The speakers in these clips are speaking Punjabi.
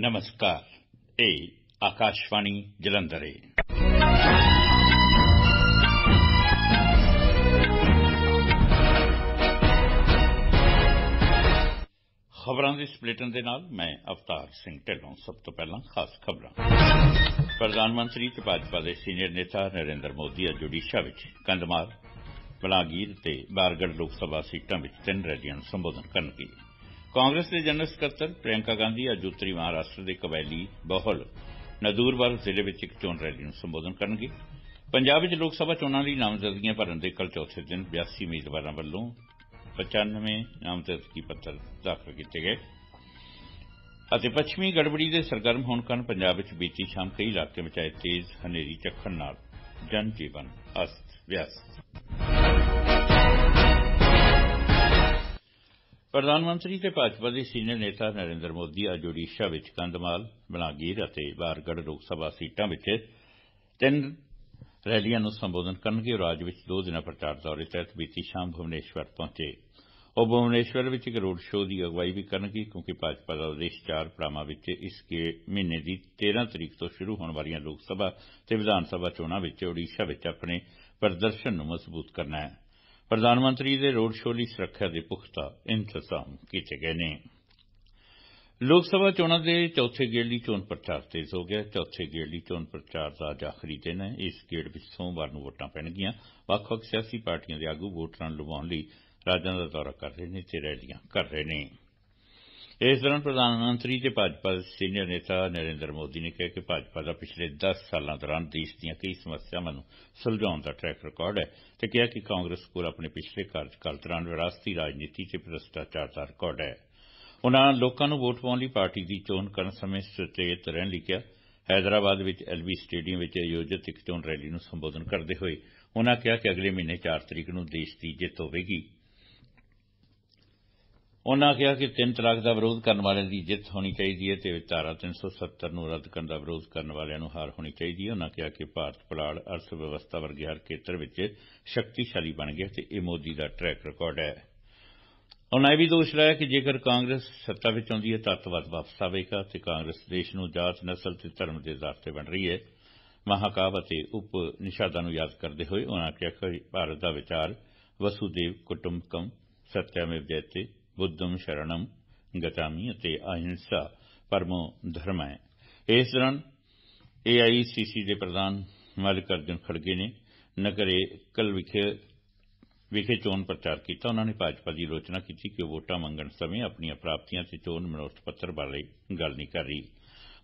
ਨਮਸਕਾਰ ਇਹ ਆਕਾਸ਼ਵਾਣੀ ਜਲੰਧਰ ਹੈ ਖਬਰਾਂ ਦੇ ਸਪਲਿਟਨ ਦੇ ਨਾਲ ਮੈਂ ਅਵਤਾਰ ਸਿੰਘ ਢਿੱਲੋਂ ਸਭ ਤੋਂ ਪਹਿਲਾਂ ਖਾਸ ਖਬਰਾਂ ਪ੍ਰਧਾਨ ਮੰਤਰੀ ਤੇ ਭਾਜਪਾ ਦੇ ਸੀਨੀਅਰ ਨੇਤਾ ਨਰਿੰਦਰ ਮੋਦੀ ਅੱਜ ਓਡੀਸ਼ਾ ਵਿੱਚ ਕੰਦਮਾਰ ਬਲਾਗੀਰ ਤੇ ਬਾਰਗੜ ਲੋਕ ਸਭਾ ਸੀਟਾਂ ਵਿੱਚ ਤਿੰਨ ਰੈਲੀਆਂ ਨੂੰ ਸੰਬੋਧਨ ਕਰਨਗੇ ਕਾਂਗਰਸ ਦੇ ਜਨਰਲ ਸਕੱਤਰ ਪ੍ਰਿਯੰਕਾ ਗਾਂਧੀ ਅੱਜ ਉੱਤਰੀ ਮਹਾਰਾਸ਼ਟਰ ਦੇ ਕਵੈਲੀ ਬਹੁਲ ਨਦੂਰਬਾਰ ਜ਼ਿਲ੍ਹੇ ਵਿੱਚ ਇੱਕ ਚੋਣ ਰੈਲੀ ਨੂੰ ਸੰਬੋਧਨ ਕਰਨਗੇ ਪੰਜਾਬ ਵਿੱਚ ਲੋਕ ਸਭਾ ਚੋਣਾਂ ਲਈ ਨਾਮਜ਼ਦਗੀਆਂ ਭਰਨ ਦੇ ਕੱਲ ਚੌਥੇ ਦਿਨ 82 ਉਮੀਦਵਾਰਾਂ ਵੱਲੋਂ 95 ਨਾਮਜ਼ਦਗੀ ਪੱਤਰ ਦਾਖਲ ਕੀਤੇ ਗਏ ਅਤੇ ਪੱਛਮੀ ਗੜਬੜੀ ਦੇ ਸਰਗਰਮ ਹੋਣ ਕਾਰਨ ਪੰਜਾਬ ਵਿੱਚ ਬੀਤੀ ਸ਼ਾਮ ਕਈ ਇਲਾਕੇ ਵਿੱਚ ਆਏ ਤੇਜ਼ ਹਨੇਰੀ ਚੱਕਣ ਨਾਲ ਜਨਜੀਵਨ ਜੀਵਨ ਅਸਤ ਵਿਅਸਤ ਪ੍ਰਧਾਨ ਮੰਤਰੀ ਤੇ ਭਾਜਪਾ ਦੇ ਸੀਨੀਅਰ ਨੇਤਾ ਨਰਿੰਦਰ ਮੋਦੀ ਅੱਜ ਓਡੀਸ਼ਾ ਵਿੱਚ ਕੰਧਮਾਲ, ਬਲਾਂਗੀਰ ਅਤੇ ਬਾਰਗੜ੍ਹ ਲੋਕ ਸਭਾ ਸੀਟਾਂ ਵਿੱਚ ਤਿੰਨ ਰੈਲੀਆਂ ਨੂੰ ਸੰਬੋਧਨ ਕਰਨਗੇ ਰਾਜ ਵਿੱਚ ਦੋ ਦਿਨਾਂ ਪ੍ਰਚਾਰ ਦੌਰੇ ਤਹਿਤ ਬੀਤੀ ਸ਼ਾਮ ਭੁਵਨੇਸ਼ਵਰ ਪਹੁੰਚੇ ਉਹ ਭੁਵਨੇਸ਼ਵਰ ਵਿੱਚ ਇੱਕ ਰੋਡ ਸ਼ੋਅ ਦੀ ਅਗਵਾਈ ਵੀ ਕਰਨਗੇ ਕਿਉਂਕਿ ਭਾਜਪਾ ਦਾ ਉਦੇਸ਼ ਚਾਰ ਪ੍ਰਾਮਾ ਵਿੱਚ ਇਸ ਕੇ ਮਹੀਨੇ ਦੀ 13 ਤਰੀਕ ਤੋਂ ਸ਼ੁਰੂ ਹੋਣ ਵਾਲੀਆਂ ਲੋਕ ਸਭਾ ਤੇ ਵਿਧਾਨ ਸਭਾ ਚੋਣਾਂ ਵਿੱਚ ਓਡੀਸ਼ਾ ਵਿੱਚ ਆਪਣੇ ਪ੍ਰਦਰਸ਼ਨ ਨੂੰ ਮਜ਼ਬੂਤ ਕਰਨਾ ਹੈ ਪ੍ਰਧਾਨ ਮੰਤਰੀ ਦੇ ਰੋਡ ਸ਼ੋਅ ਲਈ ਸੁਰੱਖਿਆ ਦੇ ਪੁਖਤਾ ਇੰਤਜ਼ਾਮ ਕੀਤੇ ਗਏ ਨੇ ਲੋਕ ਸਭਾ ਚੋਣਾਂ ਦੇ ਚੌਥੇ ਗੇੜ ਲਈ ਚੋਣ ਪ੍ਰਚਾਰ ਤੇਜ਼ ਹੋ ਗਿਆ ਚੌਥੇ ਗੇੜ ਲਈ ਚੋਣ ਪ੍ਰਚਾਰ ਦਾ ਅੱਜ ਆਖਰੀ ਦਿਨ ਹੈ ਇਸ ਗੇੜ ਵਿੱਚ ਸੋਮਵਾਰ ਨੂੰ ਵੋਟਾਂ ਪੈਣਗੀਆਂ ਵੱਖ-ਵੱਖ ਸਿਆਸੀ ਪਾਰਟੀਆਂ ਦੇ ਆਗੂ ਵੋਟਰਾਂ ਨੂੰ ਲੁਭਾਉਣ ਲਈ ਰਾਜਾਂ ਦਾ ਦੌਰਾ ਕਰ ਰਹੇ ਨੇ ਤੇ ਰੈਲੀਆਂ ਕਰ ਰਹੇ ਨੇ ਇਸ ਦੌਰਾਨ ਪ੍ਰਧਾਨ ਮੰਤਰੀ ਤੇ ਭਾਜਪਾ ਦੇ ਸੀਨੀਅਰ ਨੇਤਾ ਨਰਿੰਦਰ ਮੋਦੀ ਨੇ ਕਿਹਾ ਕਿ ਭਾਜਪਾ ਦਾ ਪਿਛਲੇ 10 ਸਾਲਾਂ ਦੌਰਾਨ ਦੇਸ਼ ਦੀਆਂ ਕਈ ਸਮੱਸਿਆਵਾਂ ਨੂੰ ਸੁਲਝਾਉਣ ਦਾ ਟਰੈਕ ਰਿਕਾਰਡ ਹੈ ਤੇ ਕਿਹਾ ਕਿ ਕਾਂਗਰਸ ਕੋਲ ਆਪਣੇ ਪਿਛਲੇ ਕਾਰਜਕਾਲ ਦੌਰਾਨ ਵਿਰਾਸਤੀ ਰਾਜਨੀਤੀ ਤੇ ਭ੍ਰਿਸ਼ਟਾਚਾਰ ਦਾ ਰਿਕਾਰਡ ਹੈ ਉਨ੍ਹਾਂ ਲੋਕਾਂ ਨੂੰ ਵੋਟ ਪਾਉਣ ਲਈ ਪਾਰਟੀ ਦੀ ਚੋਣ ਕਰਨ ਸਮੇਂ ਸੁਚੇਤ ਰਹਿਣ ਲਈ ਕਿਹਾ ਹైదరాబాద్ ਵਿੱਚ ਐਲਬੀ ਸਟੇਡੀਅਮ ਵਿੱਚ ਆਯੋਜਿਤ ਇੱਕ ਚੋਣ ਰੈਲੀ ਨੂੰ ਸੰਬੋਧਨ ਕਰਦੇ ਹੋਏ ਉਨ੍ਹਾਂ ਕਿਹਾ ਕਿ ਅਗਲੇ ਮਹੀਨੇ 4 ਤਰੀਕ ਨੂੰ ਦੇਸ਼ ਦੀ ਜਿੱਤ ਹੋਵੇਗੀ ਉਨ੍ਹਾਂ ਕਿਹਾ ਕਿ ਤਿੰਨ ਤਲਾਕ ਦਾ ਵਿਰੋਧ ਕਰਨ ਵਾਲਿਆਂ ਦੀ ਜਿੱਤ ਹੋਣੀ ਚਾਹੀਦੀ ਹੈ ਤੇ ਧਾਰਾ 370 ਨੂੰ ਰੱਦ ਕਰਨ ਦਾ ਵਿਰੋਧ ਕਰਨ ਵਾਲਿਆਂ ਨੂੰ ਹਾਰ ਹੋਣੀ ਚਾਹੀਦੀ ਹੈ ਉਨ੍ਹਾਂ ਕਿਹਾ ਕਿ ਭਾਰਤ ਪੁਲਾੜ ਅਰਥ ਵਿਵਸਥਾ ਵਰਗੇ ਹਰ ਖੇਤਰ ਵਿੱਚ ਸ਼ਕਤੀਸ਼ਾਲੀ ਬਣ ਗਿਆ ਤੇ ਇਹ ਮੋਦੀ ਦਾ ਟਰੈਕ ਰਿਕਾਰਡ ਹੈ ਉਨ੍ਹਾਂ ਇਹ ਵੀ ਦੋਸ਼ ਲਾਇਆ ਕਿ ਜੇਕਰ ਕਾਂਗਰਸ ਸੱਤਾ ਵਿੱਚ ਆਉਂਦੀ ਹੈ ਤਾਂ ਅੱਤਵਾਦ ਵਾਪਸ ਆਵੇਗਾ ਤੇ ਕਾਂਗਰਸ ਦੇਸ਼ ਨੂੰ ਜਾਤ ਨਸਲ ਤੇ ਧਰਮ ਦੇ ਆਧਾਰ ਤੇ ਵੰਡ ਰਹੀ ਹੈ ਮਹਾਕਾਵਤੇ ਅਤੇ ਉਪ ਨਿਸ਼ਾਦਾਂ ਨੂੰ ਯਾਦ ਕਰਦੇ ਹੋਏ ਉਨ੍ਹਾਂ ਕਿਹਾ ਕਿ ਭਾਰਤ ਦਾ ਵਿਚਾਰ ਵਸੂਦੇਵ ਕੁਟੁੰਬਕਮ ਸਤਿਆਮੇਵ ਜਯਤੇ ਬੁੱਧਮ ਸ਼ਰਣਮ ਗਤਾਮੀ ਅਤੇ ਅਹਿੰਸਾ ਪਰਮੋ ਧਰਮ ਹੈ ਇਸ ਦੌਰਾਨ ਏਆਈਸੀਸੀ ਦੇ ਪ੍ਰਧਾਨ ਮਲਿਕਰਜਨ ਖੜਗੇ ਨੇ ਨਗਰੇ ਕਲ ਵਿਖੇ ਵਿਖੇ ਚੋਣ ਪ੍ਰਚਾਰ ਕੀਤਾ ਉਹਨਾਂ ਨੇ ਭਾਜਪਾ ਦੀ ਰੋਚਨਾ ਕੀਤੀ ਕਿ ਉਹ ਵੋਟਾਂ ਮੰਗਣ ਸਮੇਂ ਆਪਣੀਆਂ ਪ੍ਰਾਪਤੀਆਂ ਤੇ ਚੋਣ ਮਨੋਰਥ ਪੱਤਰ ਬਾਰੇ ਗੱਲ ਨਹੀਂ ਕਰ ਰਹੀ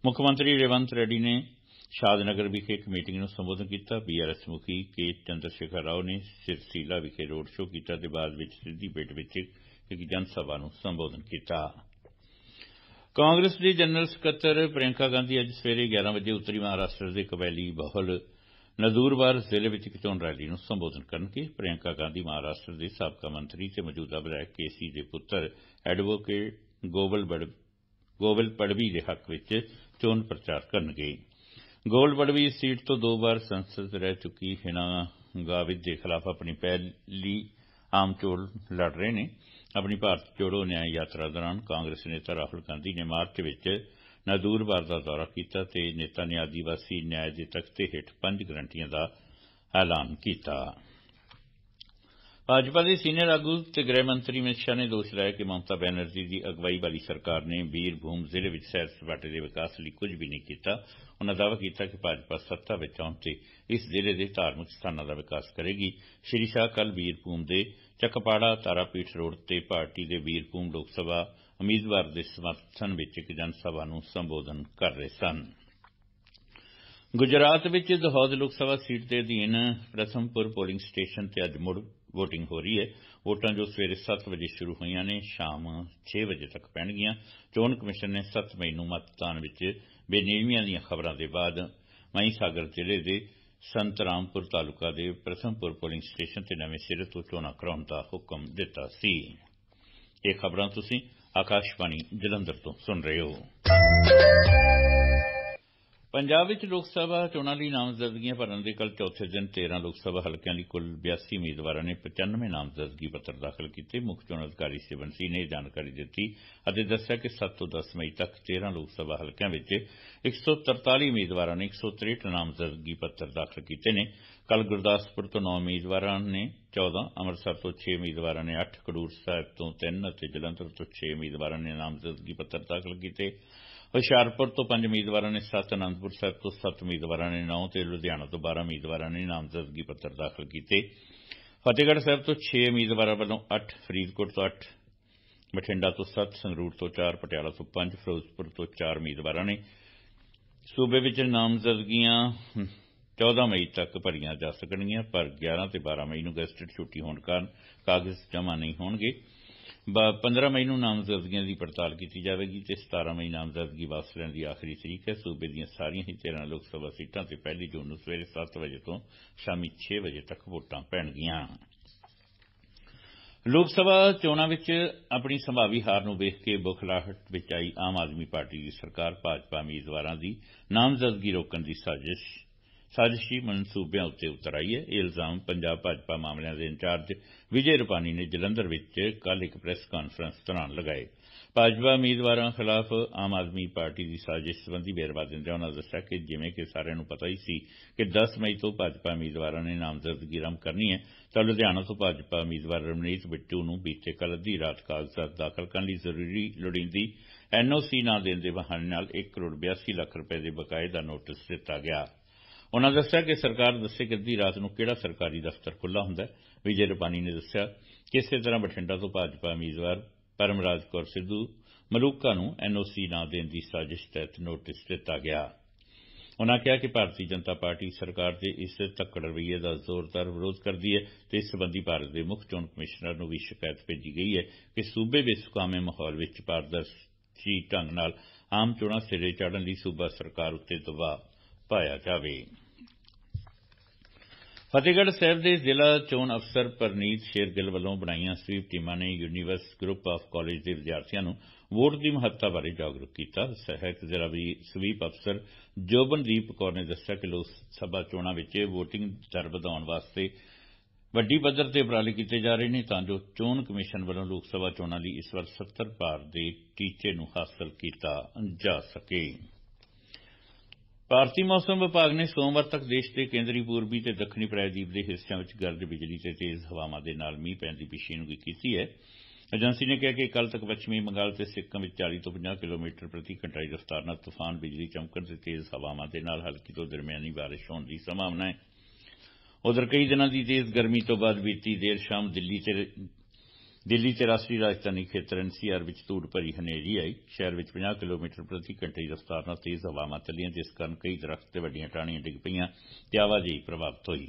ਮੁੱਖ ਮੰਤਰੀ ਰੇਵੰਤ ਰੈਡੀ ਨੇ ਸ਼ਾਦਨਗਰ ਵਿਖੇ ਇੱਕ ਮੀਟਿੰਗ ਨੂੰ ਸੰਬੋਧਨ ਕੀਤਾ ਬੀਆਰਐਸ ਮੁਖੀ ਕੇ ਚੰਦਰ ਸ਼ੇਖਰ ਰਾਓ ਨੇ ਸਿਰਸੀਲਾ ਵਿਖੇ ਰੋਡ ਸ਼ੋਅ ਕੀਤਾ ਤੇ ਬਾਅਦ ਵਿੱਚ ਸਿੱਧੀ ਬੇਟ ਵਿੱਚ ਇੱਕ ਜਨ ਸਭਾ ਨੂੰ ਸੰਬੋਧਨ ਕੀਤਾ ਕਾਂਗਰਸ ਦੀ ਜਨਰਲ ਸਕੱਤਰ ਪ੍ਰਿਯੰਕਾ ਗਾਂਧੀ ਅੱਜ ਸਵੇਰੇ 11 ਵਜੇ ਉੱਤਰੀ ਮਹਾਰਾਸ਼ਟਰ ਦੇ ਕਬੈਲੀ ਬਹੁਲ ਨਦੂਰਬਾਰ ਜ਼ਿਲ੍ਹੇ ਵਿੱਚ ਇੱਕ ਚੋਣ ਰੈਲੀ ਨੂੰ ਸੰਬੋਧਨ ਕਰਨਗੇ ਪ੍ਰਿਯੰਕਾ ਗਾਂਧੀ ਮਹਾਰਾਸ਼ਟਰ ਦੇ ਸਾਬਕਾ ਮੰਤਰੀ ਤੇ ਮੌਜੂਦਾ ਵਿਧਾਇਕ ਕੇਸੀ ਦੇ ਪੁੱਤਰ ਐਡਵੋਕੇਟ ਗੋਬਲ ਗੋਬਲ ਪੜਵੀ ਦੇ ਹੱਕ ਵਿੱਚ ਚੋਣ ਪ੍ਰਚਾਰ ਕਰਨਗੇ ਗੋਬਲ ਪੜਵੀ ਸੀਟ ਤੋਂ ਦੋ ਵਾਰ ਸੰਸਦ ਰਹਿ ਚੁੱਕੀ ਹਿਨਾ ਗਾਵਿਦ ਦੇ ਖਿਲਾਫ ਆਪਣੀ ਪਹਿਲੀ ਆਮ ਚੋਣ ਲੜ ਰਹੇ ਨੇ ਆਪਣੀ ਭਾਰਤ ਜੋੜੋ ਨਿਆਂ ਯਾਤਰਾ ਦੌਰਾਨ ਕਾਂਗਰਸ ਨੇਤਾ ਰਾਹੁਲ ਗਾਂਧੀ ਨੇ ਮਾਰਚ ਵਿੱਚ ਨਦੂਰਬਾਰ ਦਾ ਦੌਰਾ ਕੀਤਾ ਤੇ ਨੇਤਾ ਨੇ ਆਦੀਵਾਸੀ ਨਿਆਂ ਦੇ ਤਖਤੇ ਹੇਠ ਪੰਜ ਗਰੰਟੀਆਂ ਦਾ ਐਲਾਨ ਕੀਤਾ ਭਾਜਪਾ ਦੇ ਸੀਨੀਅਰ ਆਗੂ ਤੇ ਗ੍ਰਹਿ ਮੰਤਰੀ ਅਮਿਤ ਸ਼ਾਹ ਨੇ ਦੋਸ਼ ਲਾਇਆ ਕਿ ਮਮਤਾ ਬੈਨਰਜੀ ਦੀ ਅਗਵਾਈ ਵਾਲੀ ਸਰਕਾਰ ਨੇ ਬੀਰਭੂਮ ਜ਼ਿਲ੍ਹੇ ਵਿੱਚ ਸੈਰ ਸਪਾਟੇ ਦੇ ਵਿਕਾਸ ਲਈ ਕੁਝ ਵੀ ਨਹੀਂ ਕੀਤਾ ਉਨ੍ਹਾਂ ਦਾਅਵਾ ਕੀਤਾ ਕਿ ਭਾਜਪਾ ਸੱਤਾ ਵਿੱਚ ਆਉਣ ਤੇ ਇਸ ਜ਼ਿਲ੍ਹੇ ਦੇ ਧਾਰਮਿਕ ਸਥਾਨਾਂ ਦਾ ਵਿਕਾਸ ਕਰੇਗੀ ਸ਼੍ਰੀ ਸ਼ਾਹ ਕੱਲ ਬੀਰਭੂਮ ਦੇ ਚੱਕਪਾੜਾ ਤਾਰਾਪੀਠ ਰੋਡ ਤੇ ਪਾਰਟੀ ਦੇ ਬੀਰਭੂਮ ਲੋਕ ਸਭਾ ਉਮੀਦਵਾਰ ਦੇ ਸਮਰਥਨ ਵਿੱਚ ਇੱਕ ਜਨ ਸਭਾ ਨੂੰ ਸੰਬੋਧਨ ਕਰ ਰਹੇ ਸਨ ਗੁਜਰਾਤ ਵਿੱਚ ਦਹੌਦ ਲੋਕ ਸਭਾ ਸੀਟ ਦੇ ਅਧੀਨ ਪ੍ਰਸਮਪੁਰ ਪੋਲਿੰਗ ਸਟੇਸ਼ਨ ਤੇ ਅੱਜ ਮੁੜ ਵੋਟਿੰਗ ਹੋ ਰਹੀ ਹੈ ਵੋਟਾਂ ਜੋ ਸਵੇਰੇ 7 ਵਜੇ ਸ਼ੁਰੂ ਹੋਈਆਂ ਨੇ ਸ਼ਾਮ 6 ਵਜੇ ਤੱਕ ਪੈਣਗੀਆਂ ਚੋਣ ਕਮਿਸ਼ਨ ਨੇ 7 ਮਈ ਨੂੰ ਮਤਦਾਨ ਵਿੱਚ ਬੇਨਿਯਮੀਆਂ ਦੀਆਂ ਖਬਰਾਂ ਦੇ ਬਾਅਦ ਮਈ ਸਾਗਰ ਜ਼ਿਲ੍ਹੇ ਦੇ ਸੰਤਰਾਮਪੁਰ ਤਾਲੁਕਾ ਦੇ ਪ੍ਰਥਮਪੁਰ ਪੋਲਿੰਗ ਸਟੇਸ਼ਨ ਤੇ ਨਵੇਂ ਸਿਰੇ ਤੋਂ ਚੋਣਾਂ ਕਰਾਉਣ ਦਾ ਹੁਕਮ ਦਿੱਤਾ ਸੀ ਇਹ ਖਬਰਾਂ ਤੁਸੀਂ ਆਕਾਸ਼ਵਾਣੀ ਜਲੰਧਰ ਤੋਂ ਸੁਣ ਰਹੇ ਹੋ ਪੰਜਾਬ ਵਿੱਚ ਲੋਕ ਸਭਾ ਚੋਣਾਂ ਲਈ ਨਾਮਜ਼ਦਗੀਆਂ ਭਰਨ ਦੇ ਕੱਲ ਚੌਥੇ ਦਿਨ 13 ਲੋਕ ਸਭਾ ਹਲਕਿਆਂ ਲਈ ਕੁੱਲ 82 ਉਮੀਦਵਾਰਾਂ ਨੇ 95 ਨਾਮਜ਼ਦਗੀ ਪੱਤਰ ਦਾਖਲ ਕੀਤੇ ਮੁੱਖ ਚੋਣ ਅਧਿਕਾਰੀ ਸਿਵਨ ਸਿੰਘ ਨੇ ਜਾਣਕਾਰੀ ਦਿੱਤੀ ਅਤੇ ਦੱਸਿਆ ਕਿ 7 ਤੋਂ 10 ਮਈ ਤੱਕ 13 ਲੋਕ ਸਭਾ ਹਲਕਿਆਂ ਵਿੱਚ 143 ਉਮੀਦਵਾਰਾਂ ਨੇ 163 ਨਾਮਜ਼ਦਗੀ ਪੱਤਰ ਦਾਖਲ ਕੀਤੇ ਨੇ ਕੱਲ ਗੁਰਦਾਸਪੁਰ ਤੋਂ 9 ਉਮੀਦਵਾਰਾਂ ਨੇ 14 ਅੰਮ੍ਰਿਤਸਰ ਤੋਂ 6 ਉਮੀਦਵਾਰਾਂ ਨੇ 8 ਕਡੂਰ ਸਾਹਿਬ ਤੋਂ 3 ਅਤੇ ਜਲੰਧਰ ਤੋਂ 6 ਉਮੀਦਵਾਰਾਂ ਨੇ ਨਾਮਜ਼ਦਗੀ ਪੱਤਰ ਦਾਖਲ ਕੀਤੇ ਹੁਸ਼ਿਆਰਪੁਰ ਤੋਂ 5 ਉਮੀਦਵਾਰਾਂ ਨੇ 7 ਅਨੰਦਪੁਰ ਸਾਹਿਬ ਤੋਂ 7 ਉਮੀਦਵਾਰਾਂ ਨੇ 9 ਤੇ ਲੁਧਿਆਣਾ ਤੋਂ 12 ਉਮੀਦਵਾਰਾਂ ਨੇ ਨਾਮਜ਼ਦਗੀ ਪੱਤਰ ਦਾਖਲ ਕੀਤੇ ਫਤਿਹਗੜ੍ਹ ਸਾਹਿਬ ਤੋਂ 6 ਉਮੀਦਵਾਰਾਂ ਵੱਲੋਂ 8 ਫਰੀਦਕੋਟ ਤੋਂ 8 ਬਠਿੰਡਾ ਤੋਂ 7 ਸੰਗਰੂਰ ਤੋਂ 4 ਪਟਿਆਲਾ ਤੋਂ 5 ਫਿਰੋਜ਼ਪੁਰ ਤੋਂ 4 ਉਮੀਦਵਾਰਾਂ ਨੇ ਸੂਬੇ ਵਿੱਚ ਨਾਮਜ਼ਦਗੀਆਂ 14 ਮਈ ਤੱਕ ਭਰੀਆਂ ਜਾ ਸਕਣਗੀਆਂ ਪਰ 11 ਤੇ 12 ਮਈ ਨੂੰ ਗੈਸਟਡ ਛੁੱਟੀ ਹੋਣ ਕਾਰਨ ਕਾਗਜ਼ ਜਮ੍ਹਾਂ ਨਹੀਂ ਹੋਣਗੇ 15 ਮਈ ਨੂੰ ਨਾਮਜ਼ਦਗੀਆਂ ਦੀ ਪੜਤਾਲ ਕੀਤੀ ਜਾਵੇਗੀ ਤੇ 17 ਮਈ ਨਾਮਜ਼ਦਗੀ ਵਾਪਸ ਲੈਣ ਦੀ ਆਖਰੀ ਤਰੀਕ ਹੈ ਸੂਬੇ ਦੀਆਂ ਸਾਰੀਆਂ ਹੀ 13 ਲੋਕ ਸਭਾ ਸੀਟਾਂ ਤੇ ਪਹਿਲੀ ਜੂਨ ਨੂੰ ਸਵੇਰੇ 7 ਵਜੇ ਤੋਂ ਸ਼ਾਮੀ 6 ਵਜੇ ਤੱਕ ਵੋਟਾਂ ਪੈਣਗੀਆਂ ਲੋਕ ਸਭਾ ਚੋਣਾਂ ਵਿੱਚ ਆਪਣੀ ਸੰਭਾਵੀ ਹਾਰ ਨੂੰ ਵੇਖ ਕੇ ਬੁਖਲਾਹਟ ਵਿੱਚ ਆਈ ਆਮ ਆਦਮੀ ਪਾਰਟੀ ਦੀ ਸਰਕਾਰ ਭਾਜਪਾ ਉਮੀਦਵਾਰਾਂ ਦੀ ਨਾਮਜ਼ਦਗੀ ਰੋਕਣ ਦੀ ਸਾਜ਼ਿਸ਼ ਸਾਜ਼ਿਸ਼ੀ ਮਨਸੂਬਿਆਂ ਉੱਤੇ ਆਈ ਹੈ ਇਹ ਇਲਜ਼ਾਮ ਪੰਜਾਬ ਭਾਜਪਾ ਮਾਮਲਿਆਂ ਦੇ ਇੰਚਾਰਜ ਵਿਜੇ ਰੁਪਾਨੀ ਨੇ ਜਲੰਧਰ ਵਿੱਚ ਕੱਲ ਇੱਕ ਪ੍ਰੈਸ ਕਾਨਫਰੰਸ ਦੌਰਾਨ ਲਗਾਏ ਭਾਜਪਾ ਉਮੀਦਵਾਰਾਂ ਖਿਲਾਫ ਆਮ ਆਦਮੀ ਪਾਰਟੀ ਦੀ ਸਾਜ਼ਿਸ਼ ਸੰਬੰਧੀ ਵੇਰਵਾ ਦਿੰਦਿਆਂ ਉਨ੍ਹਾਂ ਦੱਸਿਆ ਕਿ ਜਿਵੇਂ ਕਿ ਸਾਰਿਆਂ ਨੂੰ ਪਤਾ ਹੀ ਸੀ ਕਿ 10 ਮਈ ਤੋਂ ਭਾਜਪਾ ਉਮੀਦਵਾਰਾਂ ਨੇ ਨਾਮਜ਼ਦਗੀ ਰੰਮ ਕਰਨੀ ਹੈ ਤਾਂ ਲੁਧਿਆਣਾ ਤੋਂ ਭਾਜਪਾ ਉਮੀਦਵਾਰ ਰਮਨੀਤ ਬਿੱਟੂ ਨੂੰ ਬੀਤੇ ਕੱਲ ਅੱਧੀ ਰਾਤ ਕਾਗਜ਼ਾਤ ਦਾਖਲ ਕਰਨ ਲਈ ਜ਼ਰੂਰੀ ਲੋੜੀਂਦੀ ਐਨਓਸੀ ਨਾ ਦੇਣ ਦੇ ਬਹਾਨੇ ਨਾਲ 1 ਕਰੋੜ 82 ਲੱਖ ਰੁਪਏ ਦੇ ਬਕਾਏ ਦਾ ਨੋਟਿਸ ਦਿੱਤਾ ਗਿਆ ਉਨ੍ਹਾਂ ਦੱਸਿਆ ਕਿ ਸਰਕਾਰ ਦੱਸੇ ਕਿ ਅੱਧੀ ਰਾਤ ਨੂੰ ਕਿਹੜਾ ਸਰਕਾਰੀ ਦਫ਼ਤਰ ਖੁੱਲ੍ਹਾ ਹੁੰਦਾ ਹੈ ਵਿਜੇ ਰੁਪਾਣੀ ਨੇ ਦੱਸਿਆ ਕਿ ਇਸੇ ਤਰ੍ਹਾਂ ਬਠਿੰਡਾ ਤੋਂ ਭਾਜਪਾ ਉਮੀਦਵਾਰ ਪਰਮਰਾਜ ਕੌਰ ਸਿੱਧੂ ਮਲੂਕਾ ਨੂੰ ਐਨਓਸੀ ਨਾ ਦੇਣ ਦੀ ਸਾਜ਼ਿਸ਼ ਤਹਿਤ ਨੋਟਿਸ ਦਿੱਤਾ ਗਿਆ ਉਨ੍ਹਾਂ ਕਿਹਾ ਕਿ ਭਾਰਤੀ ਜਨਤਾ ਪਾਰਟੀ ਸਰਕਾਰ ਦੇ ਇਸ ਤੱਕੜ ਰਵਈਏ ਦਾ ਜ਼ੋਰਦਾਰ ਵਿਰੋਧ ਕਰਦੀ ਹੈ ਤੇ ਇਸ ਸਬੰਧੀ ਭਾਰਤ ਦੇ ਮੁੱਖ ਚੋਣ ਕਮਿਸ਼ਨਰ ਨੂੰ ਵੀ ਸ਼ਿਕਾਇਤ ਭੇਜੀ ਗਈ ਹੈ ਕਿ ਸੂਬੇ ਵਿੱਚ ਸੁਕਾਮੇ ਮਾਹੌਲ ਵਿੱਚ ਪਾਰਦਰਸ਼ੀ ਢੰਗ ਨਾਲ ਆਮ ਚੋਣਾਂ ਸਿਰੇ ਚੜ੍ਹਨ ਲਈ ਸੂਬਾ ਸਰਕਾਰ ਉੱਤੇ ਦਬਾਅ ਪਾਇਆ ਜਾਵੇ ਫਤਿਹਗੜ੍ਹ ਸਾਹਿਬ ਦੇ ਜ਼ਿਲ੍ਹਾ ਚੋਣ ਅਫਸਰ ਪਰਨੀਤ ਸ਼ੇਰਗਿੱਲ ਵੱਲੋਂ ਬਣਾਈਆਂ ਸਵੀਪ ਟੀਮਾਂ ਨੇ ਯੂਨੀਵਰਸ ਗਰੁੱਪ ਆਫ ਕਾਲਜ ਦੇ ਵਿਦਿਆਰਥੀਆਂ ਨੂੰ ਵੋਟ ਦੀ ਮਹੱਤਤਾ ਬਾਰੇ ਜਾਗਰੂਕ ਕੀਤਾ ਸਹਿਤ ਜ਼ਿਲ੍ਹਾ ਵੀ ਸਵੀਪ ਅਫਸਰ ਜੋਬਨਦੀਪ ਕੌਰ ਨੇ ਦੱਸਿਆ ਕਿ ਲੋਕ ਸਭਾ ਚੋਣਾਂ ਵਿੱਚ ਵੋਟਿੰਗ ਦਰ ਵਧਾਉਣ ਵਾਸਤੇ ਵੱਡੀ ਪੱਧਰ ਤੇ ਉਪਰਾਲੇ ਕੀਤੇ ਜਾ ਰਹੇ ਨੇ ਤਾਂ ਜੋ ਚੋਣ ਕਮਿਸ਼ਨ ਵੱਲੋਂ ਲੋਕ ਸਭਾ ਚੋਣਾਂ ਲਈ ਇਸ ਵਾਰ 70 ਪਾਰ ਦੇ ਟੀਚੇ ਨੂੰ ਹਾਸਲ ਕੀਤਾ ਜਾ ਸਕੇ ਭਾਰਤੀ ਮੌਸਮ ਵਿਭਾਗ ਨੇ ਸੋਮਵਾਰ ਤੱਕ ਦੇਸ਼ ਦੇ ਕੇਂਦਰੀ ਪੂਰਬੀ ਤੇ ਦੱਖਣੀ ਪ੍ਰਾਇਦੀਪ ਦੇ ਹਿੱਸਿਆਂ ਵਿੱਚ ਗਰਜ ਬਿਜਲੀ ਤੇ ਤੇਜ਼ ਹਵਾਵਾਂ ਦੇ ਨਾਲ ਮੀਂਹ ਪੈਣ ਦੀ ਪੇਸ਼ੀਨਗੋਈ ਕੀਤੀ ਹੈ ਏਜੰਸੀ ਨੇ ਕਿਹਾ ਕਿ ਕੱਲ ਤੱਕ ਪੱਛਮੀ ਬੰਗਾਲ ਤੇ ਸਿੱਕਮ ਵਿੱਚ 40 ਤੋਂ 50 ਕਿਲੋਮੀਟਰ ਪ੍ਰਤੀ ਘੰਟਾ ਦੀ ਰਫ਼ਤਾਰ ਨਾਲ ਤੂਫਾਨ ਬਿਜਲੀ ਚਮਕਣ ਤੇ ਤੇਜ਼ ਹਵਾਵਾਂ ਦੇ ਨਾਲ ਹਲਕੀ ਤੋਂ ਦਰਮਿਆਨੀ بارش ਹੋਣ ਦੀ ਸੰਭਾਵਨਾ ਹੈ ਉਧਰ ਕਈ ਦਿਨਾਂ ਦੀ ਤੇਜ਼ ਗਰਮੀ ਤੋਂ ਬਾਅਦ ਬੀਤੀ ਦੇਰ ਸ਼ਾਮ ਦਿੱਲੀ ਤੇ ਦਿੱਲੀ ਤੇ ਰਾਸ਼ਟਰੀ ਰਾਜਧਾਨੀ ਖੇਤਰ ਐਨਸੀਆਰ ਵਿੱਚ ਧੂੜ ਭਰੀ ਹਨੇਰੀ ਆਈ ਸ਼ਹਿਰ ਵਿੱਚ 50 ਕਿਲੋਮੀਟਰ ਪ੍ਰਤੀ ਘੰਟੇ ਦੀ ਰਫ਼ਤਾਰ ਨਾਲ ਤੇਜ਼ ਹਵਾਵਾਂ ਚੱਲੀਆਂ ਜਿਸ ਕਾਰਨ ਕਈ ਦਰਖਤ ਤੇ ਵੱਡੀਆਂ ਟਾਹਣੀਆਂ ਡਿੱਗ ਪਈਆਂ ਤੇ ਆਵਾਜਾਈ ਪ੍ਰਭਾਵਿਤ ਹੋਈ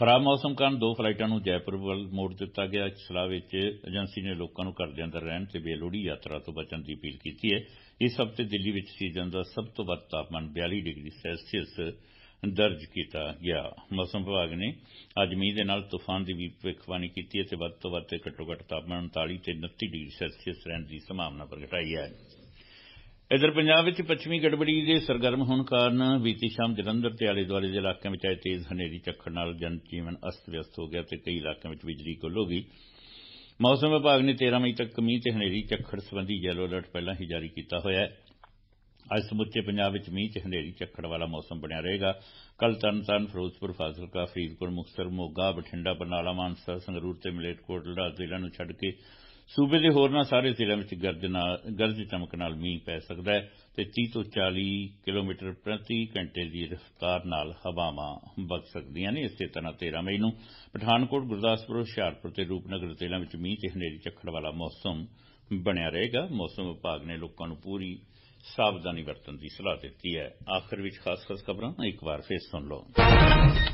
ਖਰਾਬ ਮੌਸਮ ਕਾਰਨ ਦੋ ਫਲਾਈਟਾਂ ਨੂੰ ਜੈਪੁਰ ਵੱਲ ਮੋੜ ਦਿੱਤਾ ਗਿਆ ਇਸ ਸਲਾਹ ਵਿੱਚ ਏਜੰਸੀ ਨੇ ਲੋਕਾਂ ਨੂੰ ਘਰ ਦੇ ਅੰਦਰ ਰਹਿਣ ਤੇ ਬੇਲੋੜੀ ਯਾਤਰਾ ਤੋਂ ਬਚਣ ਦੀ ਅਪੀਲ ਕੀਤੀ ਹੈ ਇਸ ਹਫ਼ਤੇ ਦਿੱਲੀ ਵਿੱਚ ਸੀਜ਼ਨ ਦਾ ਸਭ ਤੋਂ ਵੱਧ ਤਾਪਮਾਨ 42 ਡਿਗਰੀ ਸੈਲਸੀਅਸ ਦਰਜ ਕੀਤਾ ਗਿਆ ਮੌਸਮ ਵਿਭਾਗ ਨੇ ਅੱਜ ਮੀਂਹ ਦੇ ਨਾਲ ਤੂਫਾਨ ਦੀ ਵੀ ਭਵਿੱਖਬਾਣੀ ਕੀਤੀ ਹੈ ਤੇ ਵੱਧ ਤੋਂ ਵੱਧ ਘੱਟੋ ਘੱਟ ਤਾਪਮਾਨ 39 ਤੇ 29 ਡਿਗਰੀ ਸੈਲਸੀਅਸ ਰਹਿਣ ਦੀ ਸੰਭਾਵਨਾ ਪ੍ਰਗਟਾਈ ਹੈ ਇਧਰ ਪੰਜਾਬ ਵਿੱਚ ਪੱਛਮੀ ਗੜਬੜੀ ਦੇ ਸਰਗਰਮ ਹੋਣ ਕਾਰਨ ਬੀਤੀ ਸ਼ਾਮ ਜਲੰਧਰ ਤੇ ਆਲੇ ਦੁਆਲੇ ਦੇ ਇਲਾਕਿਆਂ ਵਿੱਚ ਆਏ ਤੇਜ਼ ਹਨੇਰੀ ਚੱਕਰ ਨਾਲ ਜਨ ਜੀਵਨ ਅਸਤ-ਵਿਅਸਤ ਹੋ ਗਿਆ ਤੇ ਕਈ ਇਲਾਕਿਆਂ ਵਿੱਚ ਬਿਜਲੀ ਗੁੱਲ ਹੋ ਗਈ ਮੌਸਮ ਵਿਭਾਗ ਨੇ 13 ਮਈ ਤੱਕ ਮੀਂਹ ਤੇ ਹਨੇਰੀ ਚੱਖੜ ਸੰਬੰਧੀ ਯੈਲੋ ਅਲਰਟ ਪਹਿਲਾਂ ਹੀ ਜਾਰੀ ਕੀਤਾ ਹੋਇਆ ਹੈ ਅੱਜ ਸਮੁੱਚੇ ਪੰਜਾਬ ਵਿੱਚ ਮੀਂਹ ਤੇ ਹਨੇਰੀ ਚੱਕੜ ਵਾਲਾ ਮੌਸਮ ਬਣਿਆ ਰਹੇਗਾ ਕੱਲ ਤਰਨਤਾਰਨ ਫਿਰੋਜ਼ਪੁਰ ਫਾਜ਼ਿਲਕਾ ਫਰੀਦਕੋਟ ਮੁਕਤਸਰ ਮੋਗਾ ਬਠਿੰਡਾ ਬਰਨਾਲਾ ਮਾਨਸਾ ਸੰਗਰੂਰ ਤੇ ਮਲੇਰਕੋਟ ਲੜਾ ਜ਼ਿਲ੍ਹਿਆਂ ਨੂੰ ਛੱਡ ਕੇ ਸੂਬੇ ਦੇ ਹੋਰਨਾਂ ਸਾਰੇ ਜ਼ਿਲ੍ਹਿਆਂ ਵਿੱਚ ਗਰਜ ਨਾਲ ਗਰਜ ਚਮਕ ਨਾਲ ਮੀਂਹ ਪੈ ਸਕਦਾ ਹੈ ਤੇ 30 ਤੋਂ 40 ਕਿਲੋਮੀਟਰ ਪ੍ਰਤੀ ਘੰਟੇ ਦੀ ਰਫ਼ਤਾਰ ਨਾਲ ਹਵਾਵਾਂ ਵਗ ਸਕਦੀਆਂ ਨੇ ਇਸੇ ਤਰ੍ਹਾਂ 13 ਮਈ ਨੂੰ ਪਠਾਨਕੋਟ ਗੁਰਦਾਸਪੁਰ ਹੁਸ਼ਿਆਰਪੁਰ ਤੇ ਰੂਪਨਗਰ ਜ਼ਿਲ੍ਹਿਆਂ ਵਿੱਚ ਮੀਂਹ ਤੇ ਹਨੇਰੀ ਚੱਖੜ ਵਾਲਾ ਮੌਸਮ ਬਣਿਆ ਰਹੇਗਾ ਮੌਸਮ ਵਿਭਾਗ ਨੇ ਲੋਕਾਂ ਨੂੰ ਪੂਰੀ ਸਾਵਧਾਨੀ ਵਰਤਣ ਦੀ ਸਲਾਹ ਦਿੱਤੀ ਹੈ ਆਖਰ ਵਿੱਚ ਖਾਸ-ਖਾਸ ਖਬਰਾਂ ਇੱਕ ਵਾਰ ਫੇਰ ਸੁਣ ਲਓ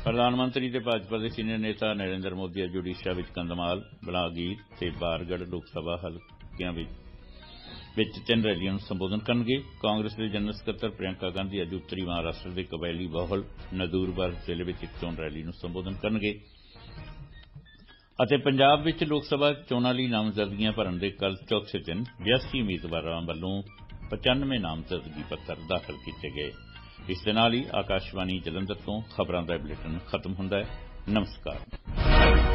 ਪ੍ਰਧਾਨ ਮੰਤਰੀ ਤੇ ਭਾਜਪਾ ਦੇ ਸੀਨੀਅਰ ਨੇਤਾ ਨਰਿੰਦਰ ਮੋਦੀ ਅੱਜ ਜੁਡੀਸ਼ਾ ਵਿੱਚ ਕੰਦਮਾਲ, ਬਲਾਗੀ ਤੇ ਬਾਰਗੜ ਲੋਕ ਸਭਾ ਹਲਕਿਆਂ ਵਿੱਚ ਵਿੱਚ ਤਿੰਨ ਰੈਲੀਆਂ ਨੂੰ ਸੰਬੋਧਨ ਕਰਨਗੇ ਕਾਂਗਰਸ ਦੇ ਜਨਰਲ ਸਕੱਤਰ ਪ੍ਰਿਯੰਕਾ ਗਾਂਧੀ ਅੱਜ ਉੱਤਰੀ ਮਹਾਰਾਸ਼ਟਰ ਦੇ ਕਬੈਲੀ ਬਹੁਲ ਨਦੂਰਬਰ ਜ਼ਿਲ੍ਹੇ ਵਿੱਚ ਇੱਕ ਚੋਣ ਰੈਲੀ ਨੂੰ ਸੰਬੋਧਨ ਕਰਨਗੇ ਅਤੇ ਪੰਜਾਬ ਵਿੱਚ ਲੋਕ ਸਭਾ ਚੋਣਾਂ ਲਈ ਨਾਮਜ਼ਦਗੀਆਂ ਭਰਨ ਦੇ ਕੱਲ ਚੌਥੇ ਦਿਨ 82 ਉਮੀਦਵਾਰਾਂ ਵੱਲੋਂ 95 ਨਾਮਜ਼ਦਗੀ ਪੱਤਰ ਦਾਖਲ ਕੀਤੇ ਗਏ ਇਸ ਦੇ ਨਾਲ ਹੀ ਆਕਾਸ਼ਵਾਣੀ ਜਲੰਧਰ ਤੋਂ ਖਬਰਾਂ ਦਾ ਬੁਲੇਟਿਨ ਖਤਮ ਹੁੰਦਾ ਹੈ ਨਮਸਕਾਰ